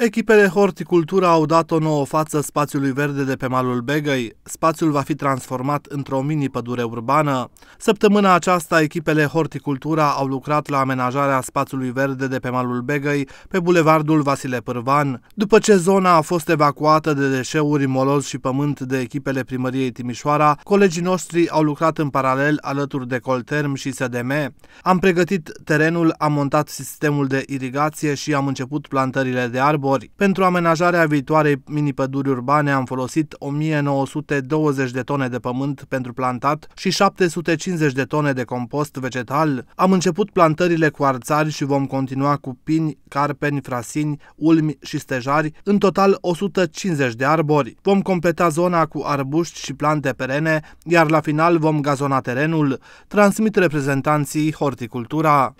Echipele Horticultura au dat o nouă față spațiului verde de pe malul Begăi. Spațiul va fi transformat într-o mini-pădure urbană. Săptămâna aceasta, echipele Horticultura au lucrat la amenajarea spațiului verde de pe malul Begăi, pe bulevardul Vasile Pârvan. După ce zona a fost evacuată de deșeuri, moloz și pământ de echipele primăriei Timișoara, colegii noștri au lucrat în paralel alături de Colterm și SDM. Am pregătit terenul, am montat sistemul de irigație și am început plantările de arbori zbori. Pentru amenajarea viitoarei mini-păduri urbane am folosit 1920 de tone de pământ pentru plantat și 750 de tone de compost vegetal. Am început plantările cu arțari și vom continua cu pini, carpeni, frasini, ulmi și stejari, în total 150 de arbori. Vom completa zona cu arbuști și plante perene, iar la final vom gazona terenul, transmit reprezentanții Horticultura.